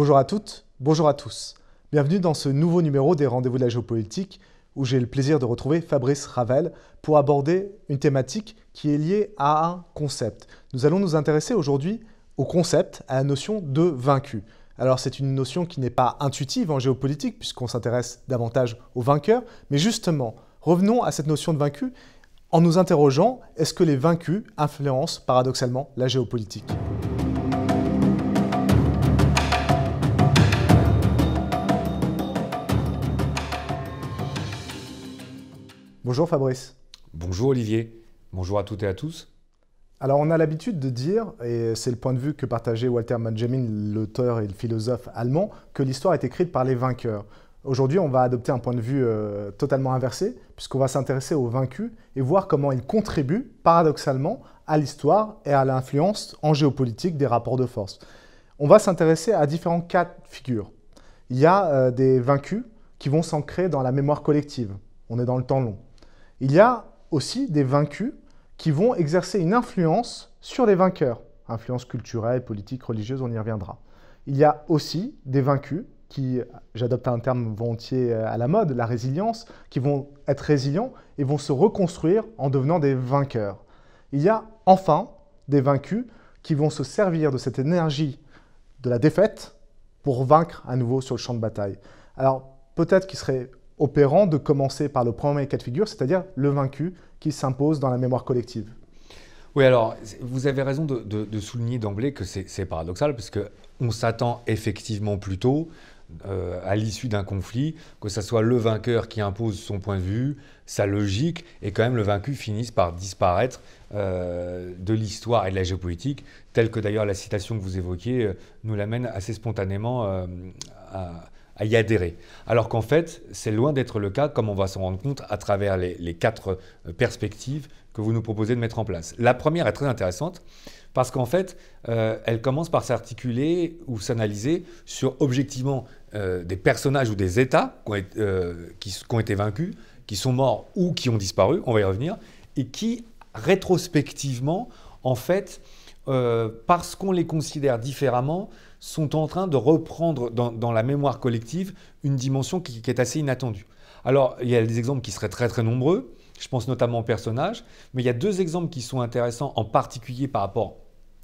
Bonjour à toutes, bonjour à tous. Bienvenue dans ce nouveau numéro des Rendez-vous de la géopolitique où j'ai le plaisir de retrouver Fabrice Ravel pour aborder une thématique qui est liée à un concept. Nous allons nous intéresser aujourd'hui au concept, à la notion de vaincu. Alors c'est une notion qui n'est pas intuitive en géopolitique puisqu'on s'intéresse davantage aux vainqueurs, mais justement, revenons à cette notion de vaincu en nous interrogeant est-ce que les vaincus influencent paradoxalement la géopolitique Bonjour Fabrice. Bonjour Olivier. Bonjour à toutes et à tous. Alors on a l'habitude de dire, et c'est le point de vue que partageait Walter Benjamin, l'auteur et le philosophe allemand, que l'histoire est écrite par les vainqueurs. Aujourd'hui, on va adopter un point de vue euh, totalement inversé, puisqu'on va s'intéresser aux vaincus et voir comment ils contribuent, paradoxalement, à l'histoire et à l'influence en géopolitique des rapports de force. On va s'intéresser à différents cas de figure. Il y a euh, des vaincus qui vont s'ancrer dans la mémoire collective. On est dans le temps long il y a aussi des vaincus qui vont exercer une influence sur les vainqueurs. Influence culturelle, politique, religieuse, on y reviendra. Il y a aussi des vaincus qui, j'adopte un terme volontiers euh, à la mode, la résilience, qui vont être résilients et vont se reconstruire en devenant des vainqueurs. Il y a enfin des vaincus qui vont se servir de cette énergie de la défaite pour vaincre à nouveau sur le champ de bataille. Alors peut-être qu'il serait opérant de commencer par le premier cas de figure, c'est-à-dire le vaincu qui s'impose dans la mémoire collective. Oui, alors, vous avez raison de, souligner d'emblée que c'est paradoxal, parce on s'attend effectivement plutôt euh, à l'issue d'un conflit, que ce soit le vainqueur qui impose son point de vue, sa logique, et quand même le vaincu finisse par disparaître euh, de l'histoire et de la géopolitique, telle que d'ailleurs la citation que vous évoquiez euh, nous l'amène assez spontanément à à y adhérer. Alors qu'en fait, c'est loin d'être le cas, comme on va s'en rendre compte à travers les, quatre euh, perspectives que vous nous proposez de mettre en place. La première est très intéressante parce qu'en fait, euh, elle commence par s'articuler ou s'analyser sur objectivement euh, des personnages ou des États qui ont, été, vaincus, qui sont morts ou qui ont disparu, on va y revenir, et qui, rétrospectivement, en fait, parce qu'on les considère différemment, sont en train de reprendre dans, la mémoire collective une dimension qui, est assez inattendue. Alors, il y a des exemples qui seraient très très nombreux, je pense notamment aux personnages, mais il y a deux exemples qui sont intéressants, en particulier par rapport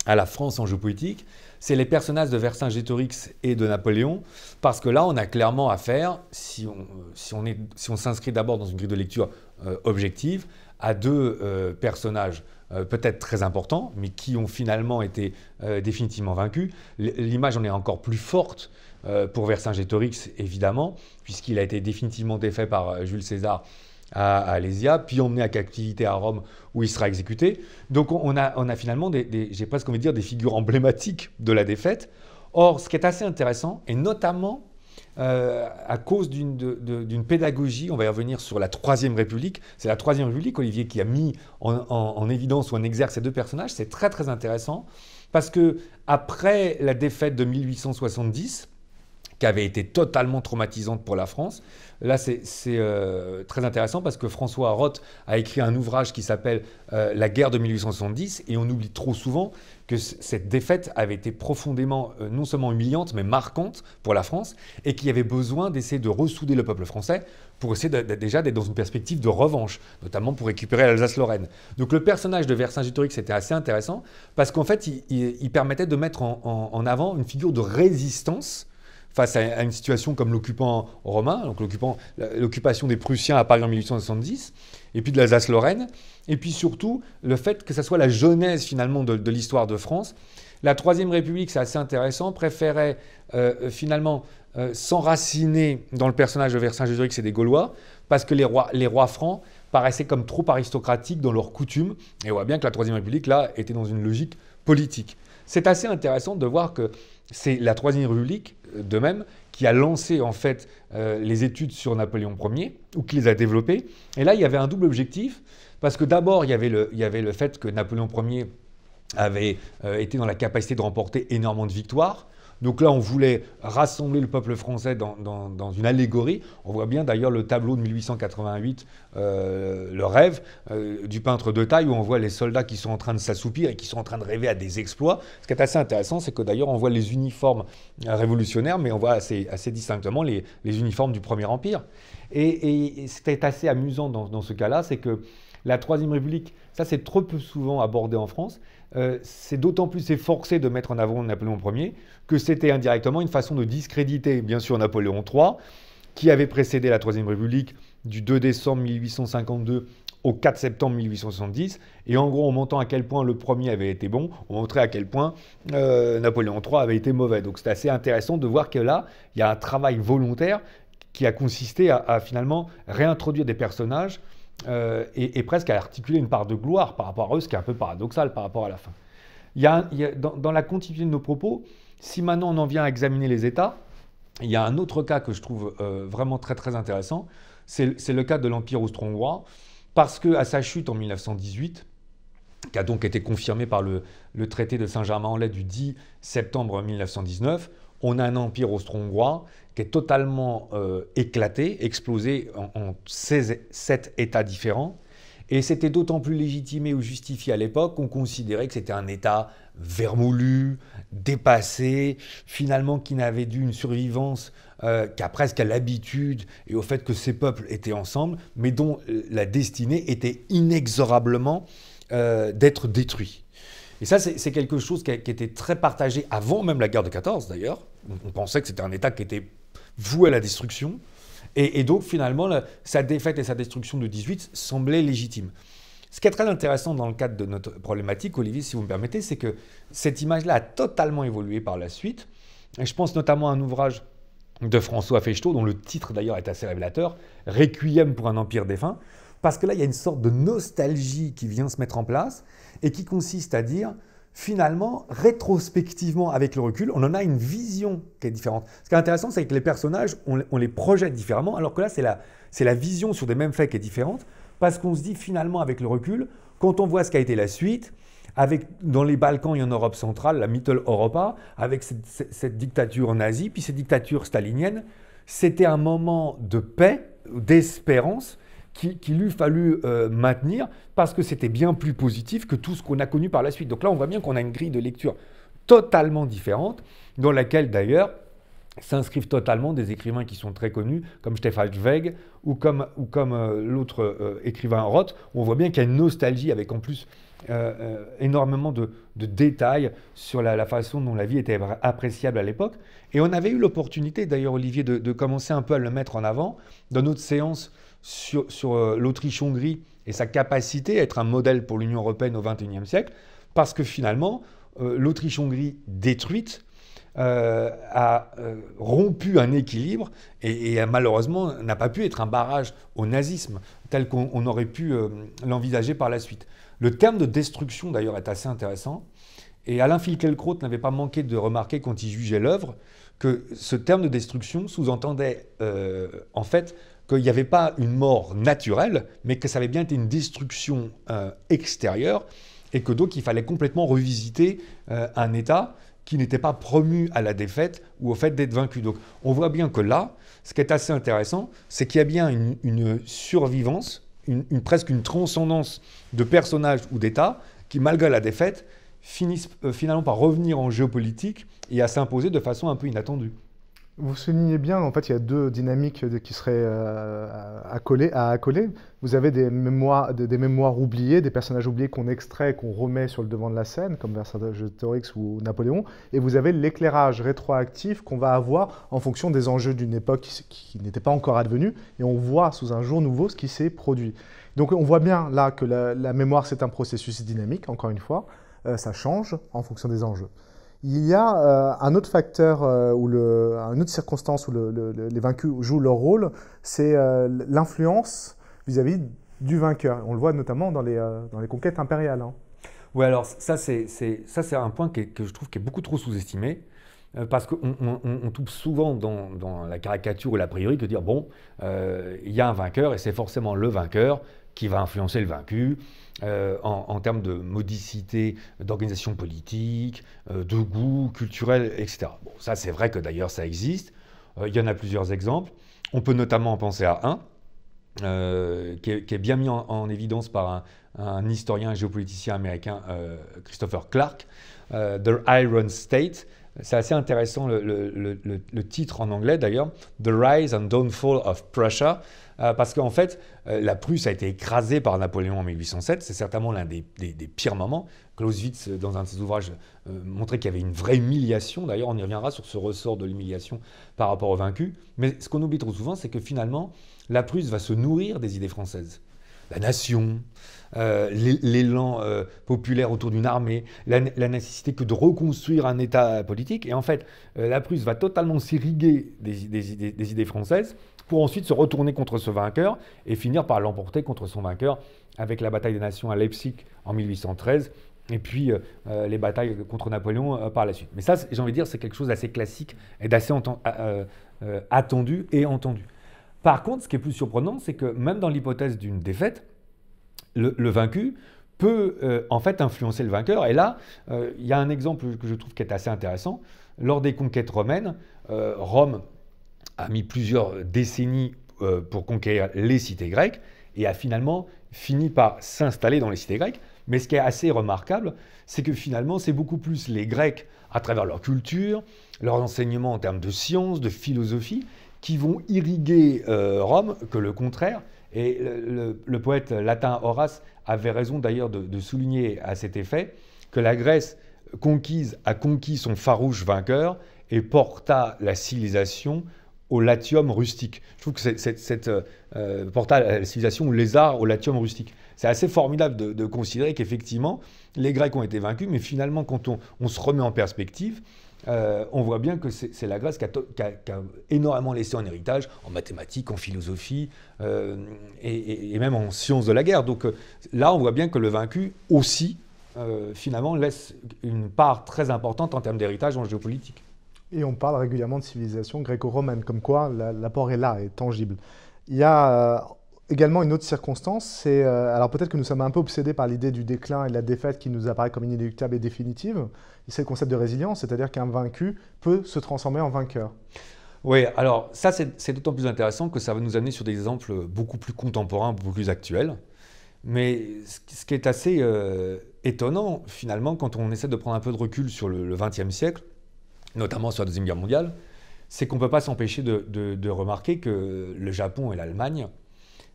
à la France en jeu politique, c'est les personnages de Vercingétorix et de Napoléon, parce que là, on a clairement affaire, si on s'inscrit d'abord dans une grille de lecture euh, objective, à deux euh, personnages euh, peut-être très importants, mais qui ont finalement été euh, définitivement vaincus. L'image en est encore plus forte euh, pour Vercingétorix, évidemment, puisqu'il a été définitivement défait par Jules César à, Alésia, puis emmené à captivité à Rome où il sera exécuté. Donc on a, finalement, j'ai presque envie de dire, des figures emblématiques de la défaite. Or, ce qui est assez intéressant, et notamment euh, à cause d'une pédagogie, on va y revenir sur la Troisième République, c'est la Troisième République, Olivier, qui a mis en, évidence ou en exergue ces deux personnages, c'est très très intéressant, parce que après la défaite de 1870, qui avait été totalement traumatisante pour la France, Là, c'est euh, très intéressant parce que François Roth a écrit un ouvrage qui s'appelle euh, La guerre de 1870 et on oublie trop souvent que cette défaite avait été profondément, euh, non seulement humiliante, mais marquante pour la France et qu'il y avait besoin d'essayer de ressouder le peuple français pour essayer déjà d'être dans une perspective de revanche, notamment pour récupérer l'Alsace-Lorraine. Donc le personnage de Vercingétorix, c'était assez intéressant parce qu'en fait, il, permettait de mettre en avant une figure de résistance face à, une situation comme l'occupant romain, donc l'occupation des Prussiens à Paris en 1870, et puis de l'Alsace-Lorraine, et puis surtout le fait que ce soit la genèse finalement de, l'histoire de France. La Troisième République, c'est assez intéressant, préférait euh, finalement euh, s'enraciner dans le personnage de Vercingétorix c'est des Gaulois, parce que les rois, les rois francs paraissaient comme trop aristocratiques dans leurs coutumes, et on voit bien que la Troisième République, là, était dans une logique politique c'est assez intéressant de voir que c'est la Troisième République, euh, de même, qui a lancé en fait euh, les études sur Napoléon Ier, ou qui les a développées. Et là, il y avait un double objectif, parce que d'abord, il, y avait le fait que Napoléon Ier avait euh, été dans la capacité de remporter énormément de victoires, donc là, on voulait rassembler le peuple français dans, une allégorie. On voit bien d'ailleurs le tableau de 1888, euh, le rêve euh, du peintre de taille, où on voit les soldats qui sont en train de s'assoupir et qui sont en train de rêver à des exploits. Ce qui est assez intéressant, c'est que d'ailleurs, on voit les uniformes révolutionnaires, mais on voit assez, distinctement les, uniformes du Premier Empire. Et, et c'était assez amusant dans, dans ce cas-là, c'est que la Troisième République, ça c'est trop peu souvent abordé en France, euh, c'est d'autant plus efforcé de mettre en avant Napoléon Ier que c'était indirectement une façon de discréditer, bien sûr, Napoléon III, qui avait précédé la Troisième République du 2 décembre 1852 au 4 septembre 1870. Et en gros, en montrant à quel point le premier avait été bon, on montrait à quel point euh, Napoléon III avait été mauvais. Donc c'est assez intéressant de voir que là, il y a un travail volontaire qui a consisté à finalement réintroduire des personnages euh, et, presque à articuler une part de gloire par rapport à eux, ce qui est un peu paradoxal par rapport à la fin. Il y a, dans, la continuité de nos propos, si maintenant on en vient à examiner les États, il y a un autre cas que je trouve euh, vraiment très très intéressant, c'est le cas de l'Empire austro-hongrois, parce qu'à sa chute en 1918, qui a donc été confirmé par le, le traité de Saint-Germain-en-Laye du 10 septembre 1919, on a un empire austro-hongrois qui est totalement euh, éclaté, explosé en, sept États différents. Et c'était d'autant plus légitimé ou justifié à l'époque qu'on considérait que c'était un État vermoulu, dépassé, finalement qui n'avait dû une survivance euh, qu'à presque à l'habitude et au fait que ces peuples étaient ensemble, mais dont euh, la destinée était inexorablement d'être détruit. Et ça, c'est quelque chose qui, qui était très partagé avant même la guerre de 14 d'ailleurs, on pensait que c'était un État qui était voué à la destruction. Et, donc, finalement, sa défaite et sa destruction de 18 semblaient légitimes. Ce qui est très intéressant dans le cadre de notre problématique, Olivier, si vous me permettez, c'est que cette image-là a totalement évolué par la suite. je pense notamment à un ouvrage de François Fechteau, dont le titre d'ailleurs est assez révélateur, Requiem pour un empire défunt, parce que là, il y a une sorte de nostalgie qui vient se mettre en place et qui consiste à dire, finalement, rétrospectivement, avec le recul, on en a une vision qui est différente. Ce qui est intéressant, c'est que les personnages, on, les projette différemment, alors que là, c'est la, c'est la vision sur des mêmes faits qui est différente, parce qu'on se dit finalement, avec le recul, quand on voit ce qu'a été la suite, avec, dans les Balkans et en Europe centrale, la Mittel Europa, avec cette, cette dictature nazie, puis cette dictature stalinienne, c'était un moment de paix, d'espérance, qu'il eût fallu euh, maintenir parce que c'était bien plus positif que tout ce qu'on a connu par la suite. Donc là, on voit bien qu'on a une grille de lecture totalement différente, dans laquelle d'ailleurs s'inscrivent totalement des écrivains qui sont très connus, comme Stefan Zweig ou comme, ou comme euh, l'autre euh, écrivain Roth. On voit bien qu'il y a une nostalgie avec en plus énormément de, détails sur la, façon dont la vie était appréciable à l'époque. Et on avait eu l'opportunité, d'ailleurs Olivier, de, de, commencer un peu à le mettre en avant dans notre séance sur, euh, l'Autriche-Hongrie et sa capacité à être un modèle pour l'Union européenne au XXIe siècle, parce que finalement, euh, l'Autriche-Hongrie détruite euh, a rompu un équilibre et, malheureusement n'a pas pu être un barrage au nazisme tel qu'on aurait pu l'envisager par la suite. Le terme de destruction d'ailleurs est assez intéressant et Alain Finkielkraut n'avait pas manqué de remarquer quand il jugeait l'œuvre que ce terme de destruction sous-entendait en fait qu'il n'y avait pas une mort naturelle, mais que ça avait bien été une destruction euh, extérieure, et que donc il fallait complètement revisiter euh, un État qui n'était pas promu à la défaite ou au fait d'être vaincu. Donc on voit bien que là, ce qui est assez intéressant, c'est qu'il y a bien une, survivance, une, presque une transcendance de personnages ou d'États qui, malgré la défaite, finissent euh, finalement par revenir en géopolitique et à s'imposer de façon un peu inattendue. Vous soulignez bien, en fait, il y a deux dynamiques qui seraient euh, à, accoler. Vous avez des mémoires, oubliées, des personnages oubliés qu'on extrait, qu'on remet sur le devant de la scène, comme Vercingétorix ou Napoléon, et vous avez l'éclairage rétroactif qu'on va avoir en fonction des enjeux d'une époque qui, n'était pas encore advenue, et on voit sous un jour nouveau ce qui s'est produit. Donc on voit bien là que la, mémoire, c'est un processus dynamique, encore une fois, euh, ça change en fonction des enjeux. Il y a euh, un autre facteur euh, ou une autre circonstance où les vaincus jouent leur rôle, c'est euh, l'influence vis-à-vis du vainqueur. On le voit notamment dans les, dans les conquêtes impériales. Hein. Oui, alors ça c'est, ça, c'est un point que, que je trouve qui est beaucoup trop sous-estimé. Euh, parce qu'on on, tombe souvent dans, la caricature ou l'a priori de dire, bon, euh, il y a un vainqueur et c'est forcément le vainqueur qui va influencer le vaincu euh, en, termes de modicité, d'organisation politique, de goût culturel, etc. Bon, ça c'est vrai que d'ailleurs ça existe. il y en a plusieurs exemples. On peut notamment en penser à un, qui, est, bien mis en, évidence par un, un, historien géopoliticien américain, Christopher Clark, euh, The Iron State, c'est assez intéressant le, titre en anglais d'ailleurs, The Rise and Downfall of Prussia, euh, parce qu'en fait, euh, la Prusse a été écrasée par Napoléon en 1807, c'est certainement l'un des, pires moments. Clausewitz, euh, dans un de ses ouvrages, montrait qu'il y avait une vraie humiliation, d'ailleurs on y reviendra sur ce ressort de l'humiliation par rapport aux vaincus, mais ce qu'on oublie trop souvent, c'est que finalement, la Prusse va se nourrir des idées françaises la nation, euh, l'élan euh, populaire autour d'une armée, la, nécessité que de reconstruire un État politique. Et en fait, euh, la Prusse va totalement s'irriguer des, des, des, idées françaises pour ensuite se retourner contre ce vainqueur et finir par l'emporter contre son vainqueur avec la bataille des nations à Leipzig en 1813 et puis les batailles contre Napoléon par la suite. Mais ça, j'ai envie de dire, c'est quelque chose d'assez classique et d'assez attendu et entendu. Par contre, ce qui est plus surprenant, c'est que même dans l'hypothèse d'une défaite, le, vaincu peut euh, en fait influencer le vainqueur. Et là, euh, il y a un exemple que je trouve qui est assez intéressant. Lors des conquêtes romaines, euh, Rome a mis plusieurs décennies pour conquérir les cités grecques et a finalement fini par s'installer dans les cités grecques. Mais ce qui est assez remarquable, c'est que finalement, c'est beaucoup plus les Grecs, à travers leur culture, leurs enseignements en termes de sciences, de philosophie, qui vont irriguer euh, Rome que le contraire. Et le, poète latin Horace avait raison d'ailleurs de, souligner à cet effet que la Grèce conquise a conquis son farouche vainqueur et porta la civilisation au latium rustique. Je trouve que cette euh, euh, porta la civilisation lézard au latium rustique. C'est assez formidable de, considérer qu'effectivement, les Grecs ont été vaincus, mais finalement, quand on se remet en perspective, euh, on voit bien que c'est la Grèce qui a, énormément laissé en héritage en mathématiques, en philosophie euh, et, même en sciences de la guerre. Donc euh, là, on voit bien que le vaincu aussi, finalement, laisse une part très importante en termes d'héritage en géopolitique. Et on parle régulièrement de civilisation gréco-romaine, comme quoi l'apport est là, est tangible. Il y a Également, une autre circonstance, c'est. Euh, alors peut-être que nous sommes un peu obsédés par l'idée du déclin et de la défaite qui nous apparaît comme inéluctable et définitive. C'est le concept de résilience, c'est-à-dire qu'un vaincu peut se transformer en vainqueur. Oui, alors ça, c'est d'autant plus intéressant que ça va nous amener sur des exemples beaucoup plus contemporains, beaucoup plus actuels. Mais ce qui est assez euh, étonnant, finalement, quand on essaie de prendre un peu de recul sur le XXe siècle, notamment sur la Deuxième Guerre mondiale, c'est qu'on ne peut pas s'empêcher de, de remarquer que le Japon et l'Allemagne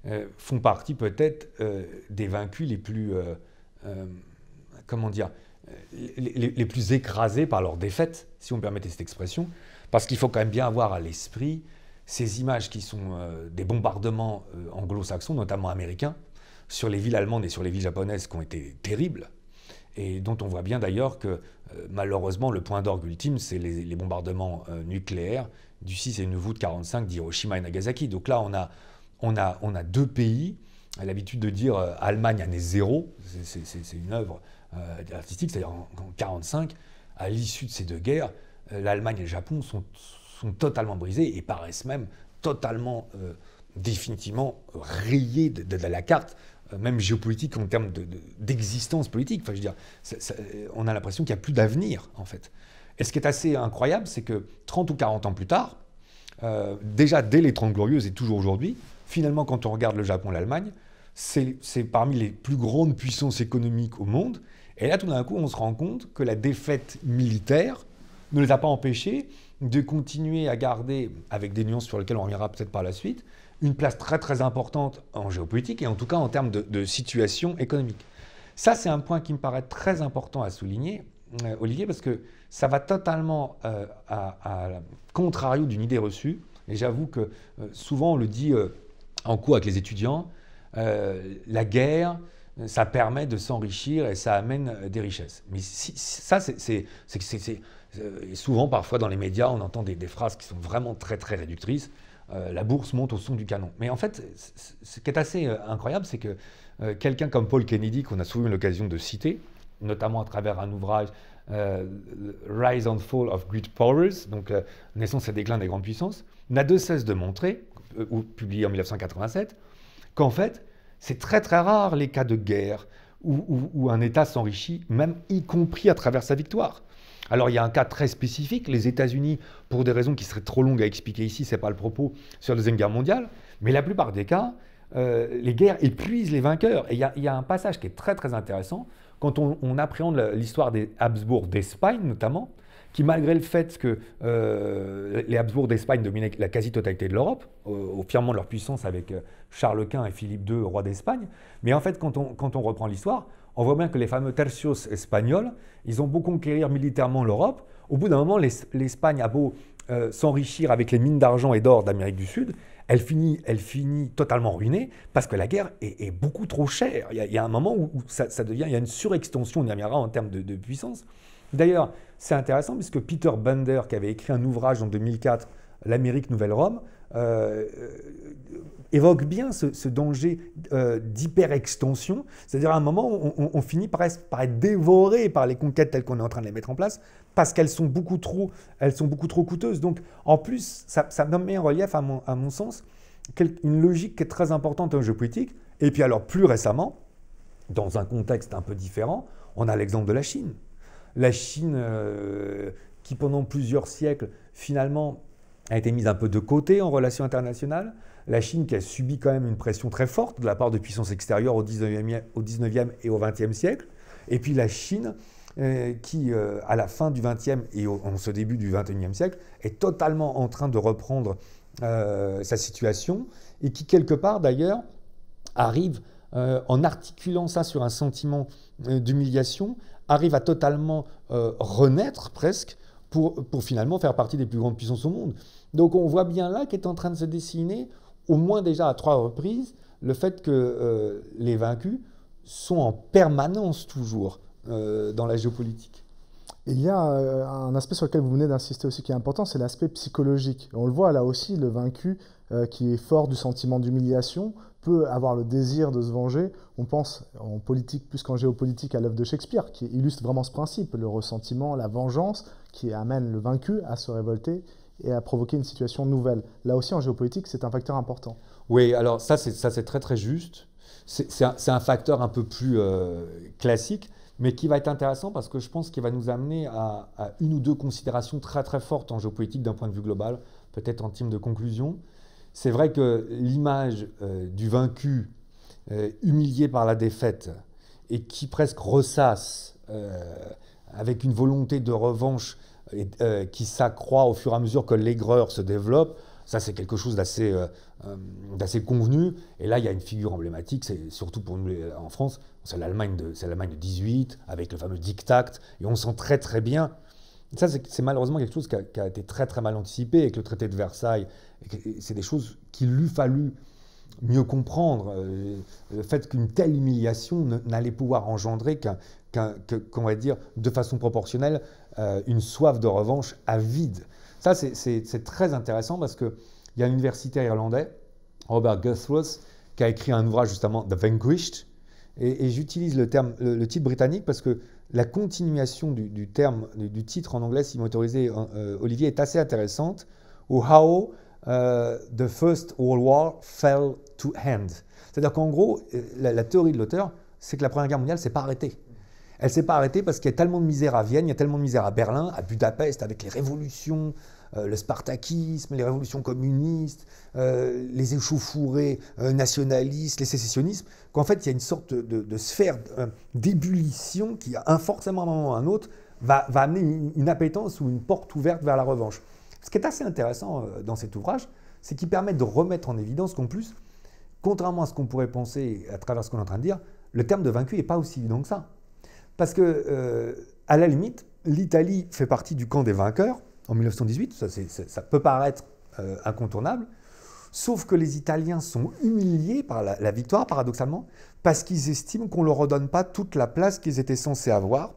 euh, font partie peut-être euh, des vaincus les plus, euh, comment dire, les, plus écrasés par leur défaite, si on permettait cette expression, parce qu'il faut quand même bien avoir à l'esprit ces images qui sont des bombardements anglo-saxons, notamment américains, sur les villes allemandes et sur les villes japonaises qui ont été terribles, et dont on voit bien d'ailleurs que malheureusement le point d'orgue ultime, c'est les, bombardements nucléaires du 6 et 9 août 45 d'Hiroshima et Nagasaki. Donc là, on a, on a, deux pays, à l'habitude de dire euh, Allemagne année zéro, c'est une œuvre euh, artistique, c'est-à-dire en 1945, à l'issue de ces deux guerres, euh, l'Allemagne et le Japon sont, totalement brisés et paraissent même totalement, définitivement rayés de, la carte même géopolitique en termes d'existence politique. Enfin, je veux dire, on a l'impression qu'il n'y a plus d'avenir, en fait. Et ce qui est assez incroyable, c'est que 30 ou 40 ans plus tard, déjà dès les 30 Glorieuses et toujours aujourd'hui, finalement, quand on regarde le Japon, l'Allemagne, c'est parmi les plus grandes puissances économiques au monde. Et là, tout d'un coup, on se rend compte que la défaite militaire ne les a pas empêchés de continuer à garder, avec des nuances sur lesquelles on reviendra peut-être par la suite, une place très très importante en géopolitique et en tout cas en termes de, situation économique. Ça, c'est un point qui me paraît très important à souligner, euh, Olivier, parce que ça va totalement euh, à, contrario d'une idée reçue. Et j'avoue que euh, souvent on le dit en cours avec les étudiants, euh, la guerre, ça permet de s'enrichir et ça amène euh, des richesses. Mais si, ça, c'est euh, souvent, parfois, dans les médias, on entend des, phrases qui sont vraiment très, très réductrices. la bourse monte au son du canon. Mais en fait, ce qui est assez incroyable, c'est que quelqu'un comme Paul Kennedy, qu'on a souvent eu l'occasion de citer, notamment à travers un ouvrage Rise and Fall of Great Powers, donc Naissance et déclin des grandes puissances, n'a de cesse de montrer euh, ou publié en 1987, qu'en fait, c'est très très rare les cas de guerre où, un État s'enrichit, même y compris à travers sa victoire. Alors il y a un cas très spécifique, les États-Unis, pour des raisons qui seraient trop longues à expliquer ici, c'est pas le propos sur la deuxième guerre mondiale, mais la plupart des cas, euh, les guerres épuisent les vainqueurs. Et il y, a un passage qui est très très intéressant quand on, on appréhende l'histoire des Habsbourg d'Espagne notamment, qui, malgré le fait que euh, les Habsbourg d'Espagne dominaient la quasi-totalité de l'Europe, au, au, de leur puissance avec euh, Charles Quint et Philippe II, roi d'Espagne, mais en fait, quand on, quand on reprend l'histoire, on voit bien que les fameux tercios espagnols, ils ont beau conquérir militairement l'Europe, au bout d'un moment, l'Espagne a beau euh, s'enrichir avec les mines d'argent et d'or d'Amérique du Sud, elle finit, elle finit totalement ruinée parce que la guerre est, beaucoup trop chère. Il y, a, un moment où, ça, devient, il y a une surextension, on y en termes de, de puissance. D'ailleurs, c'est intéressant puisque Peter Bender, qui avait écrit un ouvrage en 2004, L'Amérique Nouvelle-Rome, euh, évoque bien ce, danger euh, d'hyperextension, c'est-à-dire à un moment on, on, finit par, être dévoré par les conquêtes telles qu'on est en train de les mettre en place, parce qu'elles sont beaucoup trop, elles sont beaucoup trop coûteuses. Donc en plus, ça, met en relief, à mon, à mon sens, une logique qui est très importante en géopolitique. Et puis alors plus récemment, dans un contexte un peu différent, on a l'exemple de la Chine. La Chine, euh, qui pendant plusieurs siècles, finalement, a été mise un peu de côté en relation internationale, La Chine qui a subi quand même une pression très forte de la part de puissances extérieures au 19e, au 19 et au 20e siècle. Et puis la Chine euh, qui, euh, à la fin du 20e et au, en ce début du 21e siècle, est totalement en train de reprendre sa situation et qui, quelque part d'ailleurs, arrive euh, en articulant ça sur un sentiment euh, d'humiliation, arrive à totalement euh, renaître presque pour, finalement faire partie des plus grandes puissances au monde. Donc on voit bien là qu'est en train de se dessiner, au moins déjà à trois reprises, le fait que les vaincus sont en permanence toujours dans la géopolitique. il y a un aspect sur lequel vous venez d'insister aussi qui est important, c'est l'aspect psychologique. On le voit là aussi, le vaincu qui est fort du sentiment d'humiliation peut avoir le désir de se venger. On pense en politique plus qu'en géopolitique à l'œuvre de Shakespeare, qui illustre vraiment ce principe, le ressentiment, la vengeance, qui amène le vaincu à se révolter et à provoquer une situation nouvelle. Là aussi, en géopolitique, c'est un facteur important. Oui, alors ça, c'est très très juste. C'est un, facteur un peu plus euh, classique, mais qui va être intéressant parce que je pense qu'il va nous amener à, une ou deux considérations très très fortes en géopolitique d'un point de vue global, peut-être en termes de conclusion c'est vrai que l'image euh, du vaincu euh, humilié par la défaite et qui presque ressasse euh, avec une volonté de revanche qui s'accroît au fur et à mesure que l'aigreur se développe, ça, c'est quelque chose d'assez, convenu. Et là, il y a une figure emblématique, c'est surtout pour nous en France, c'est l'Allemagne de, c'est l'Allemagne 18, avec le fameux diktat. Et on sent très très bien ça, c'est malheureusement quelque chose qui a, été très très mal anticipé avec le traité de Versailles. C'est des choses qu'il eût fallu mieux comprendre. Euh, le fait qu'une telle humiliation n'allait pouvoir engendrer qu'on va dire, de façon proportionnelle, euh, une soif de revanche avide. Ça, c'est très intéressant parce qu'il y a un universitaire irlandais, Robert Guthroth, qui a écrit un ouvrage justement, The Vanquished, et, j'utilise le, terme, le, titre britannique parce que la continuation du, terme, du, titre en anglais, si vous m'autorisez, hein, euh, Olivier, est assez intéressante, How euh, the First World War fell to hand. C'est-à-dire qu'en gros, euh, la, théorie de l'auteur, c'est que la Première Guerre mondiale s'est pas arrêtée. Elle s'est pas arrêtée parce qu'il y a tellement de misère à Vienne, il y a tellement de misère à Berlin, à Budapest, avec les révolutions, euh, le spartakisme, les révolutions communistes, euh, les échauffourées euh, nationalistes, les sécessionnismes, qu'en fait, il y a une sorte de, sphère d'ébullition qui, un forcément à un moment ou à un autre, va, amener une, une, appétence ou une porte ouverte vers la revanche. Ce qui est assez intéressant dans cet ouvrage, c'est qu'il permet de remettre en évidence qu'en plus, contrairement à ce qu'on pourrait penser à travers ce qu'on est en train de dire, le terme de vaincu n'est pas aussi évident que ça. Parce que, euh, à la limite, l'Italie fait partie du camp des vainqueurs en 1918, ça, peut paraître euh, incontournable, sauf que les Italiens sont humiliés par la, victoire, paradoxalement, parce qu'ils estiment qu'on ne leur redonne pas toute la place qu'ils étaient censés avoir,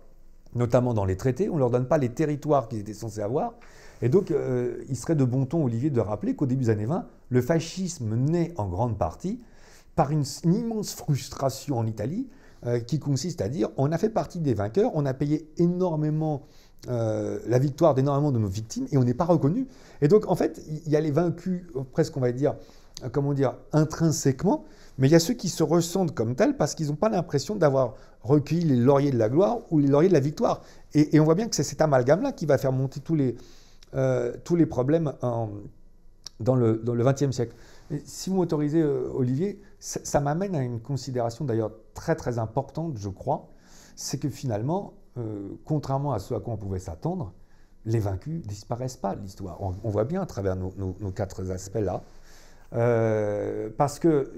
notamment dans les traités, on ne leur donne pas les territoires qu'ils étaient censés avoir. Et donc, euh, il serait de bon ton, Olivier, de rappeler qu'au début des années 20, le fascisme naît en grande partie par une immense frustration en Italie, euh, qui consiste à dire on a fait partie des vainqueurs, on a payé énormément euh, la victoire d'énormément de nos victimes et on n'est pas reconnu. Et donc en fait, il y a les vaincus, presque on va dire, euh, comment dire, intrinsèquement, mais il y a ceux qui se ressentent comme tels parce qu'ils n'ont pas l'impression d'avoir recueilli les lauriers de la gloire ou les lauriers de la victoire. Et, on voit bien que c'est cet amalgame-là qui va faire monter tous les, problèmes dans le XXe dans siècle si vous m'autorisez, euh, Olivier, ça, m'amène à une considération d'ailleurs très très importante, je crois, c'est que finalement, euh, contrairement à ce à quoi on pouvait s'attendre, les vaincus ne disparaissent pas de l'histoire. On, voit bien à travers nos, quatre aspects-là. Euh, parce que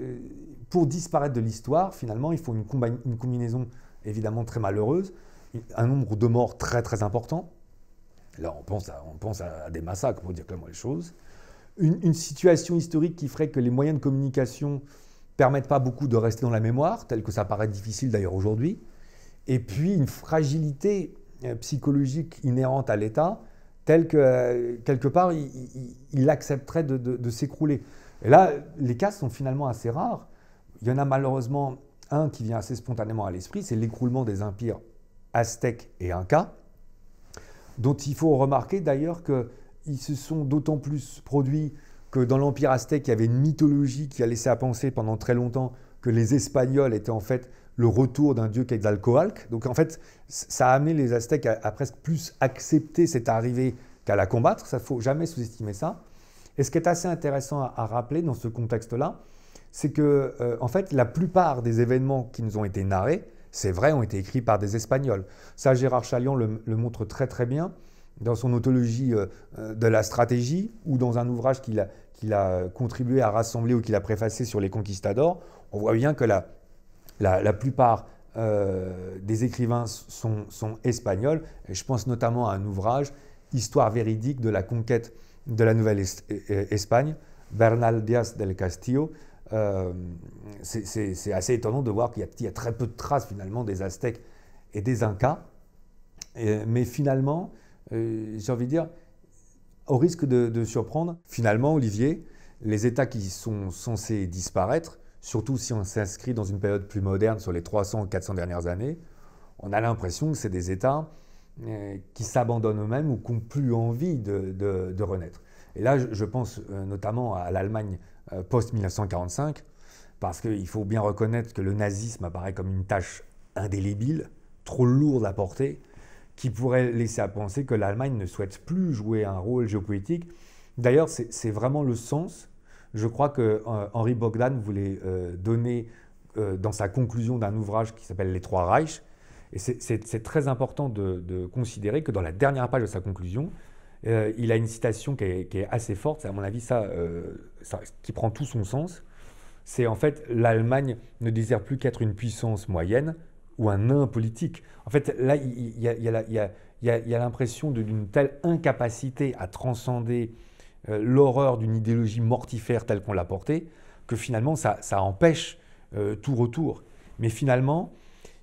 pour disparaître de l'histoire, finalement, il faut une, combinaison évidemment très malheureuse, un nombre de morts très très important. Là, on pense on pense à des massacres pour dire clairement les choses une, situation historique qui ferait que les moyens de communication permettent pas beaucoup de rester dans la mémoire, tel que ça paraît difficile d'ailleurs aujourd'hui, et puis une fragilité euh, psychologique inhérente à l'État, tel que euh, quelque part il, accepterait de, s'écrouler. Et là, les cas sont finalement assez rares. Il y en a malheureusement un qui vient assez spontanément à l'esprit, c'est l'écroulement des empires aztèques et inca dont il faut remarquer d'ailleurs que ils se sont d'autant plus produits que dans l'Empire aztèque, il y avait une mythologie qui a laissé à penser pendant très longtemps que les Espagnols étaient en fait le retour d'un dieu Quetzalcoatl. Donc en fait, ça a amené les Aztèques à, presque plus accepter cette arrivée qu'à la combattre. Ça faut jamais sous-estimer ça. Et ce qui est assez intéressant à, rappeler dans ce contexte-là, c'est que euh, en fait, la plupart des événements qui nous ont été narrés, c'est vrai, ont été écrits par des Espagnols. Ça, Gérard Chalion le montre très très bien dans son Autologie euh, euh, de la stratégie ou dans un ouvrage qu'il a, contribué à rassembler ou qu'il a préfacé sur les conquistadors, on voit bien que la, plupart euh, des écrivains sont, espagnols. je pense notamment à un ouvrage, Histoire véridique de la conquête de la Nouvelle-Espagne, e-, e-, Bernal Díaz del Castillo. C'est assez étonnant de voir qu'il y, y, a très peu de traces finalement des Aztèques et des Incas. mais finalement, euh, j'ai envie de dire, au risque de, surprendre, finalement, Olivier, les États qui sont censés disparaître, surtout si on s'inscrit dans une période plus moderne sur les 300 ou 400 dernières années, on a l'impression que c'est des États euh, qui s'abandonnent eux-mêmes ou qui n'ont plus envie de, de, renaître. Et là, je pense euh, notamment à l'Allemagne post-1945, parce qu'il faut bien reconnaître que le nazisme apparaît comme une tâche indélébile, trop lourde à porter, qui pourrait laisser à penser que l'Allemagne ne souhaite plus jouer un rôle géopolitique. D'ailleurs, c'est vraiment le sens, je crois que euh, Henri Bogdan voulait euh, donner euh, dans sa conclusion d'un ouvrage qui s'appelle Les Trois Reichs. Et c'est très important de, considérer que dans la dernière page de sa conclusion, il a une citation qui est, assez forte, c'est à mon avis ça, qui prend tout son sens. C'est en fait l'Allemagne ne désire plus qu'être une puissance moyenne, ou un nain politique. En fait, là, il y a, l'impression d'une telle incapacité à transcender euh, l'horreur d'une idéologie mortifère telle qu'on l'a portée, que finalement, ça, empêche euh, tout retour. Mais finalement,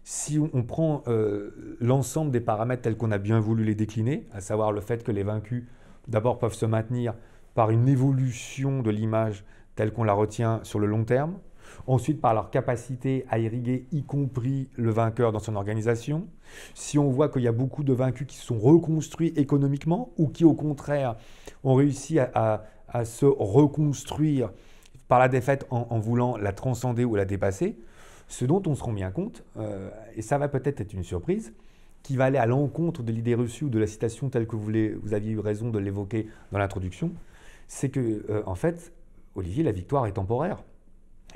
si on, prend euh, l'ensemble des paramètres tels qu'on a bien voulu les décliner, à savoir le fait que les vaincus, d'abord, peuvent se maintenir par une évolution de l'image telle qu'on la retient sur le long terme, ensuite par leur capacité à irriguer, y compris le vainqueur dans son organisation. Si on voit qu'il y a beaucoup de vaincus qui sont reconstruits économiquement ou qui, au contraire, ont réussi à, se reconstruire par la défaite en, voulant la transcender ou la dépasser, ce dont on se rend bien compte, euh, et ça va peut-être être une surprise, qui va aller à l'encontre de l'idée reçue ou de la citation telle que vous, vous aviez eu raison de l'évoquer dans l'introduction, c'est que, euh, en fait, Olivier, la victoire est temporaire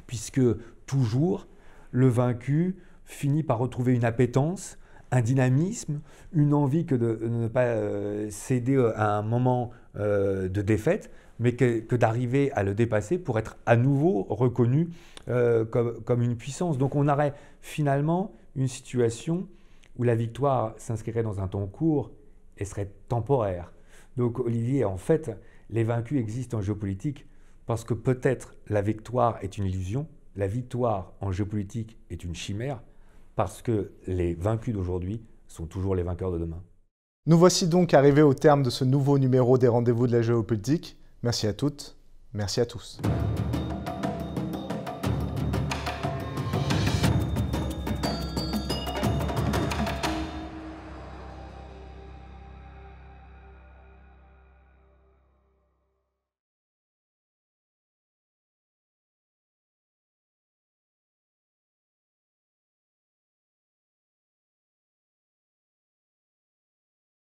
puisque toujours le vaincu finit par retrouver une appétence, un dynamisme, une envie que de, ne pas euh, céder euh, à un moment euh, de défaite, mais que, d'arriver à le dépasser pour être à nouveau reconnu comme, comme, une puissance. Donc on aurait finalement une situation où la victoire s'inscrirait dans un temps court et serait temporaire. Donc Olivier, en fait, les vaincus existent en géopolitique parce que peut-être la victoire est une illusion, la victoire en géopolitique est une chimère, parce que les vaincus d'aujourd'hui sont toujours les vainqueurs de demain. Nous voici donc arrivés au terme de ce nouveau numéro des rendez-vous de la géopolitique. Merci à toutes, merci à tous.